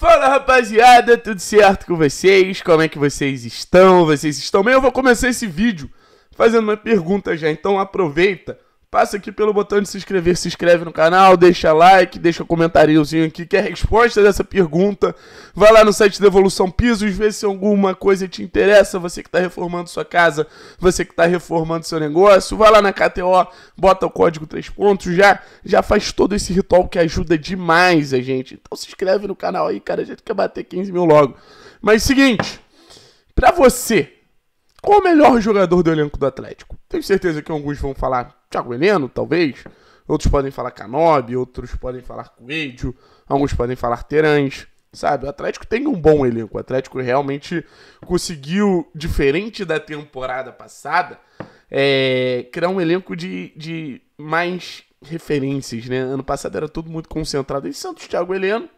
Fala rapaziada, tudo certo com vocês? Como é que vocês estão? Vocês estão bem? Eu vou começar esse vídeo fazendo uma pergunta já, então aproveita Passa aqui pelo botão de se inscrever, se inscreve no canal, deixa like, deixa um comentáriozinho aqui quer é a resposta dessa pergunta. Vai lá no site da Evolução Pisos, vê se alguma coisa te interessa, você que está reformando sua casa, você que está reformando seu negócio. Vai lá na KTO, bota o código 3 pontos, já, já faz todo esse ritual que ajuda demais a gente. Então se inscreve no canal aí, cara, a gente quer bater 15 mil logo. Mas seguinte, para você, qual o melhor jogador do elenco do Atlético? Tenho certeza que alguns vão falar Thiago Heleno, talvez. Outros podem falar Canobi, outros podem falar Coelho, alguns podem falar Terãs. Sabe, o Atlético tem um bom elenco. O Atlético realmente conseguiu, diferente da temporada passada, é, criar um elenco de, de mais referências, né? Ano passado era tudo muito concentrado em Santos, Thiago Heleno.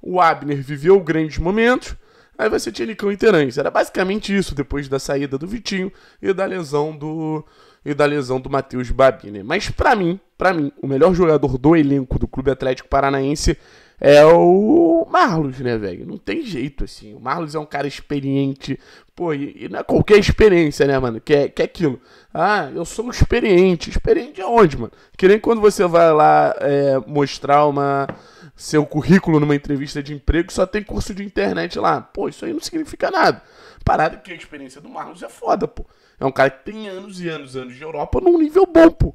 O Abner viveu grandes momentos. Aí vai ser Tienicão e Terãs. Era basicamente isso depois da saída do Vitinho e da lesão do, e da lesão do Matheus Babini. Mas para mim, para mim, o melhor jogador do elenco do Clube Atlético Paranaense é o Marlos, né, velho? Não tem jeito, assim. O Marlos é um cara experiente. Pô, e, e não é qualquer experiência, né, mano? Que é, que é aquilo. Ah, eu sou experiente. Experiente aonde, mano? Que nem quando você vai lá é, mostrar uma seu currículo numa entrevista de emprego só tem curso de internet lá. Pô, isso aí não significa nada. Parada que a experiência do Marlos é foda, pô. É um cara que tem anos e anos e anos de Europa num nível bom, pô.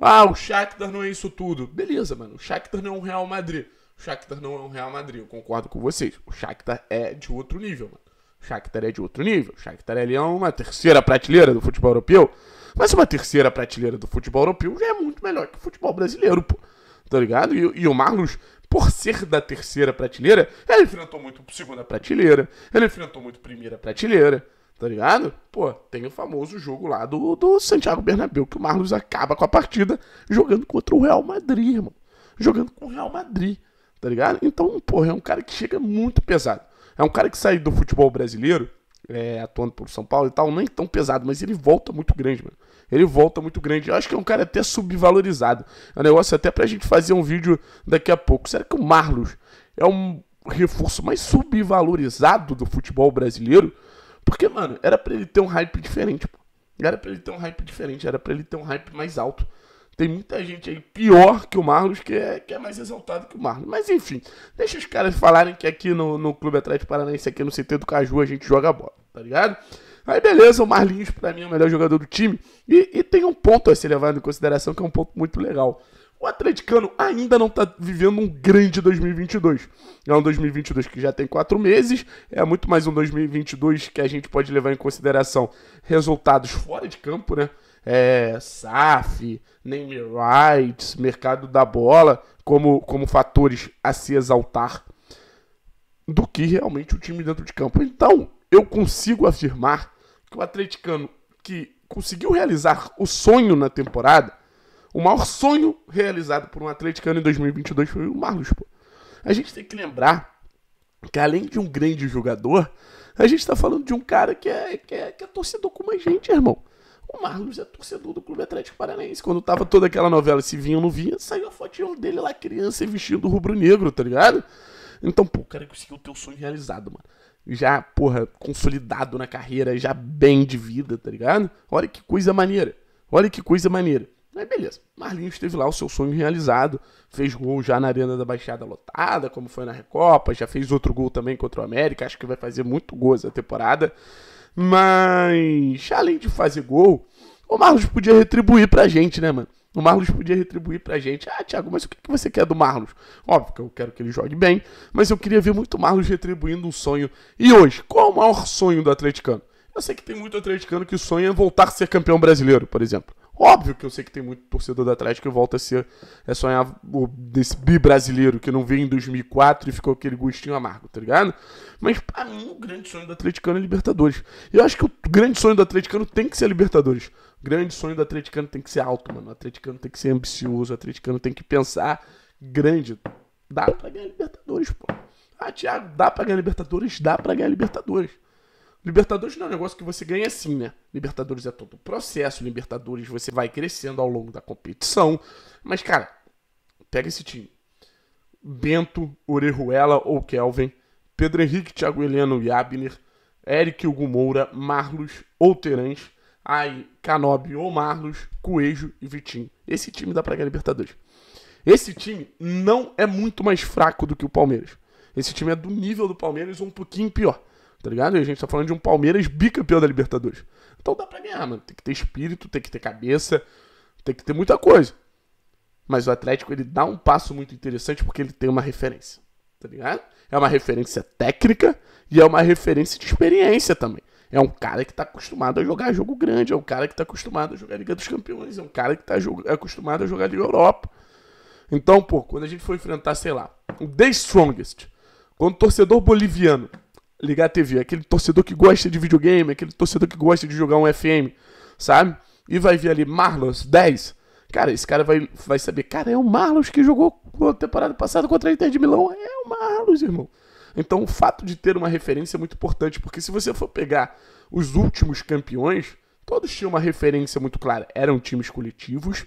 Ah, o Shakhtar não é isso tudo. Beleza, mano. O Shakhtar não é um Real Madrid. O Shakhtar não é um Real Madrid, eu concordo com vocês. O Shakhtar é de outro nível, mano. O Shakhtar é de outro nível. O Shakhtar é uma terceira prateleira do futebol europeu. Mas uma terceira prateleira do futebol europeu já é muito melhor que o futebol brasileiro, pô. Tá ligado? E, e o Marlos, por ser da terceira prateleira, ele enfrentou muito segunda prateleira, ele enfrentou muito primeira prateleira. Tá ligado? Pô, tem o famoso jogo lá do, do Santiago Bernabéu, que o Marlos acaba com a partida jogando contra o Real Madrid, irmão. Jogando com o Real Madrid, tá ligado? Então, porra, é um cara que chega muito pesado. É um cara que sai do futebol brasileiro, é, atuando por São Paulo e tal, nem é tão pesado, mas ele volta muito grande, mano. Ele volta muito grande. Eu acho que é um cara até subvalorizado. É um negócio até pra gente fazer um vídeo daqui a pouco. Será que o Marlos é um reforço mais subvalorizado do futebol brasileiro? Porque, mano, era pra ele ter um hype diferente, pô. Era pra ele ter um hype diferente, era pra ele ter um hype mais alto. Tem muita gente aí pior que o Marlos que é, que é mais exaltado que o Marlos. Mas enfim, deixa os caras falarem que aqui no, no Clube Atlético Paranaense, aqui no CT do Caju, a gente joga bola, tá ligado? Aí beleza, o Marlinhos pra mim é o melhor jogador do time. E, e tem um ponto a ser levado em consideração que é um ponto muito legal o atleticano ainda não está vivendo um grande 2022. É um 2022 que já tem quatro meses, é muito mais um 2022 que a gente pode levar em consideração resultados fora de campo, né? É, SAF, name rights, mercado da bola, como, como fatores a se exaltar do que realmente o time dentro de campo. Então, eu consigo afirmar que o atleticano que conseguiu realizar o sonho na temporada o maior sonho realizado por um atleticano em 2022 foi o Marlos, pô. A gente tem que lembrar que além de um grande jogador, a gente tá falando de um cara que é, que é, que é torcedor como a gente, irmão. O Marlos é torcedor do Clube Atlético Paranaense. Quando tava toda aquela novela, se vinha ou não vinha, saiu a fotinha dele lá, criança, vestido rubro-negro, tá ligado? Então, pô, o cara conseguiu o teu sonho realizado, mano. Já, porra, consolidado na carreira, já bem de vida, tá ligado? Olha que coisa maneira. Olha que coisa maneira. Aí beleza, Marlinhos esteve lá o seu sonho realizado, fez gol já na Arena da Baixada lotada, como foi na Recopa, já fez outro gol também contra o América, acho que vai fazer muito gol essa temporada. Mas, além de fazer gol, o Marlos podia retribuir pra gente, né, mano? O Marlos podia retribuir pra gente. Ah, Thiago, mas o que você quer do Marlos? Óbvio que eu quero que ele jogue bem, mas eu queria ver muito o Marlos retribuindo um sonho. E hoje, qual é o maior sonho do atleticano? Eu sei que tem muito atleticano que sonha voltar a ser campeão brasileiro, por exemplo. Óbvio que eu sei que tem muito torcedor do Atlético que volta a ser é sonhar o, desse bi brasileiro que não veio em 2004 e ficou aquele gostinho amargo, tá ligado? Mas pra mim o grande sonho do atleticano é Libertadores. E eu acho que o grande sonho do atleticano tem que ser Libertadores. O grande sonho do atleticano tem que ser alto, mano. O atleticano tem que ser ambicioso, o atleticano tem que pensar grande. Dá pra ganhar Libertadores, pô. Ah, Thiago, dá pra ganhar Libertadores? Dá pra ganhar Libertadores. Libertadores não é um negócio que você ganha assim, né? Libertadores é todo o processo, Libertadores você vai crescendo ao longo da competição. Mas, cara, pega esse time. Bento, Orejuela ou Kelvin, Pedro Henrique, Thiago Heleno e Abner, Eric Hugo Moura, Marlos ou Terãs, aí Canobi ou Marlos, Coelho e Vitinho. Esse time dá pra ganhar Libertadores. Esse time não é muito mais fraco do que o Palmeiras. Esse time é do nível do Palmeiras ou um pouquinho pior tá ligado? E a gente tá falando de um Palmeiras bicampeão da Libertadores. Então dá pra ganhar, mano. Tem que ter espírito, tem que ter cabeça, tem que ter muita coisa. Mas o Atlético, ele dá um passo muito interessante porque ele tem uma referência, tá ligado? É uma referência técnica e é uma referência de experiência também. É um cara que tá acostumado a jogar jogo grande, é um cara que tá acostumado a jogar Liga dos Campeões, é um cara que tá é acostumado a jogar Liga Europa. Então, pô, quando a gente for enfrentar, sei lá, o The Strongest, quando o torcedor boliviano ligar a TV. Aquele torcedor que gosta de videogame, aquele torcedor que gosta de jogar um FM, sabe? E vai ver ali Marlos 10. Cara, esse cara vai, vai saber, cara, é o Marlos que jogou a temporada passada contra a Inter de Milão. É o Marlos, irmão. Então, o fato de ter uma referência é muito importante, porque se você for pegar os últimos campeões, todos tinham uma referência muito clara. Eram times coletivos.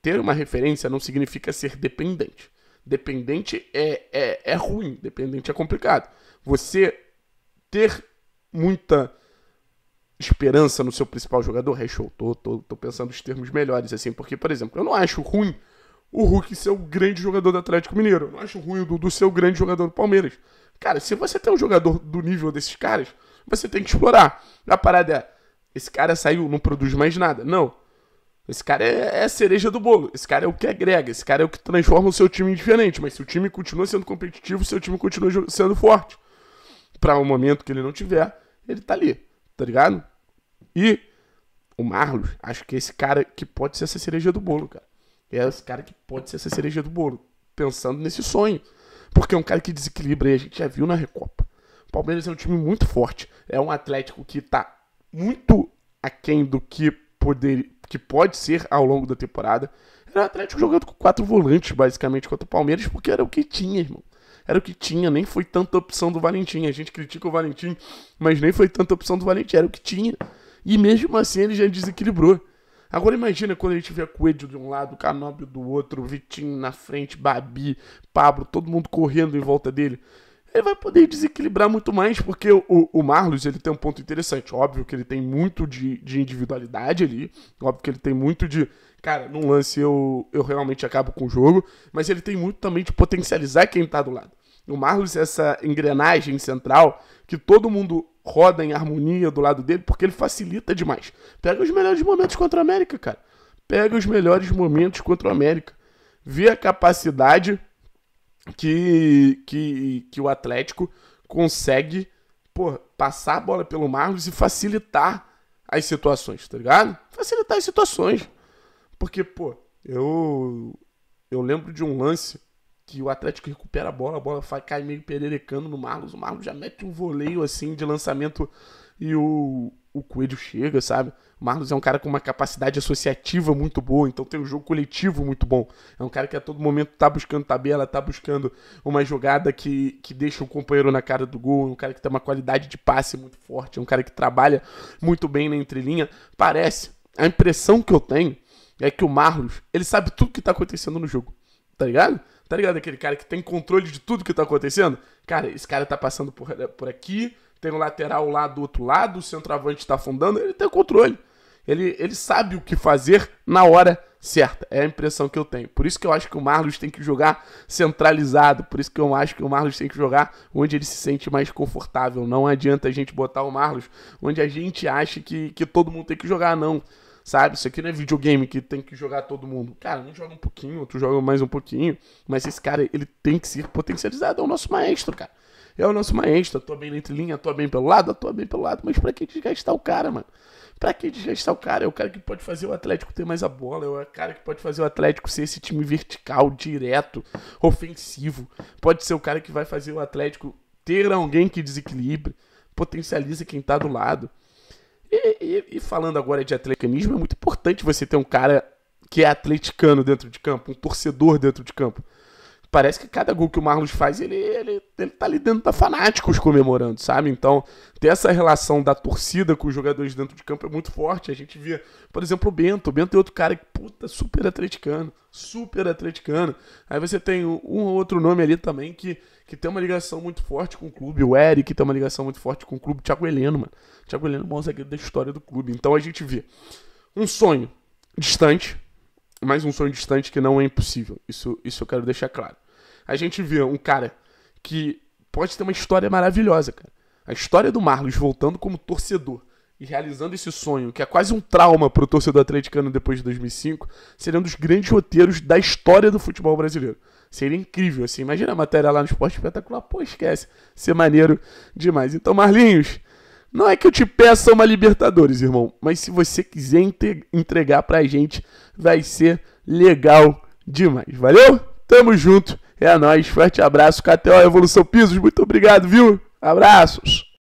Ter uma referência não significa ser dependente. Dependente é, é, é ruim, dependente é complicado. Você ter muita esperança no seu principal jogador, Rechotou, tô, tô pensando os termos melhores, assim, porque, por exemplo, eu não acho ruim o Hulk ser o grande jogador do Atlético Mineiro, eu não acho ruim o Dudu ser o grande jogador do Palmeiras. Cara, se você tem um jogador do nível desses caras, você tem que explorar. A parada é, esse cara saiu, não produz mais nada. Não. Esse cara é, é a cereja do bolo. Esse cara é o que agrega. Esse cara é o que transforma o seu time em diferente. Mas se o time continua sendo competitivo, seu time continua sendo forte para o um momento que ele não tiver, ele tá ali, tá ligado? E o Marlos, acho que é esse cara que pode ser essa cereja do bolo, cara. É esse cara que pode ser essa cereja do bolo, pensando nesse sonho. Porque é um cara que desequilibra e a gente já viu na Recopa. O Palmeiras é um time muito forte. É um Atlético que tá muito aquém do que poder, que pode ser ao longo da temporada. Era o Atlético jogando com quatro volantes, basicamente, contra o Palmeiras, porque era o que tinha, irmão era o que tinha, nem foi tanta opção do Valentim. A gente critica o Valentim, mas nem foi tanta opção do Valentim, era o que tinha. E mesmo assim ele já desequilibrou. Agora imagina quando ele tiver Coelho de um lado, Canóbio do outro, Vitinho na frente, Babi, Pablo, todo mundo correndo em volta dele. Ele vai poder desequilibrar muito mais, porque o, o Marlos ele tem um ponto interessante. Óbvio que ele tem muito de, de individualidade ali, óbvio que ele tem muito de. Cara, num lance eu, eu realmente acabo com o jogo, mas ele tem muito também de potencializar quem tá do lado. O Marlos é essa engrenagem central que todo mundo roda em harmonia do lado dele, porque ele facilita demais. Pega os melhores momentos contra a América, cara. Pega os melhores momentos contra a América. Vê a capacidade que, que, que o Atlético consegue pô, passar a bola pelo Marlos e facilitar as situações, tá ligado? Facilitar as situações. Porque, pô, eu eu lembro de um lance que o Atlético recupera a bola, a bola cai meio pererecando no Marlos. O Marlos já mete um voleio assim de lançamento e o, o Coelho chega, sabe? O Marlos é um cara com uma capacidade associativa muito boa, então tem um jogo coletivo muito bom. É um cara que a todo momento tá buscando tabela, tá buscando uma jogada que, que deixa o companheiro na cara do gol. É um cara que tem uma qualidade de passe muito forte, é um cara que trabalha muito bem na entrelinha. Parece, a impressão que eu tenho é que o Marlos, ele sabe tudo que tá acontecendo no jogo, tá ligado? Tá ligado? Aquele cara que tem controle de tudo que tá acontecendo. Cara, esse cara tá passando por, eh, por aqui, tem o um lateral lá do outro lado, o centroavante tá afundando, ele tem controle. Ele, ele sabe o que fazer na hora certa. É a impressão que eu tenho. Por isso que eu acho que o Marlos tem que jogar centralizado. Por isso que eu acho que o Marlos tem que jogar onde ele se sente mais confortável. Não adianta a gente botar o Marlos onde a gente acha que, que todo mundo tem que jogar, não sabe? Isso aqui não é videogame que tem que jogar todo mundo. Cara, um joga um pouquinho, outro joga mais um pouquinho, mas esse cara, ele tem que ser potencializado, é o nosso maestro, cara. É o nosso maestro, atua bem na entrelinha, atua bem pelo lado, atua bem pelo lado, mas pra que desgastar o cara, mano? Pra que desgastar o cara? É o cara que pode fazer o Atlético ter mais a bola, é o cara que pode fazer o Atlético ser esse time vertical, direto, ofensivo. Pode ser o cara que vai fazer o Atlético ter alguém que desequilibre, potencializa quem tá do lado. E, e, e, falando agora de atleticanismo, é muito importante você ter um cara que é atleticano dentro de campo, um torcedor dentro de campo parece que cada gol que o Marlos faz, ele, ele, ele tá ali dentro da Fanáticos comemorando, sabe? Então, ter essa relação da torcida com os jogadores dentro de campo é muito forte. A gente via, por exemplo, o Bento. O Bento é outro cara que, puta, super atleticano. Super atleticano. Aí você tem um ou outro nome ali também que, que tem uma ligação muito forte com o clube. O Eric tem uma ligação muito forte com o clube. O Thiago Heleno, mano. O Thiago Heleno é o maior zagueiro da história do clube. Então a gente vê um sonho distante, mas um sonho distante que não é impossível. Isso, isso eu quero deixar claro. A gente vê um cara que pode ter uma história maravilhosa, cara. A história do Marlos voltando como torcedor e realizando esse sonho, que é quase um trauma para o torcedor atleticano depois de 2005, seria um dos grandes roteiros da história do futebol brasileiro. Seria incrível, assim. Imagina a matéria lá no Esporte Espetacular. Pô, esquece. Ser maneiro demais. Então, Marlinhos, não é que eu te peça uma Libertadores, irmão, mas se você quiser entregar pra gente, vai ser legal demais. Valeu? Tamo junto. É nóis. Forte abraço. KTO Evolução Pisos. Muito obrigado, viu? Abraços.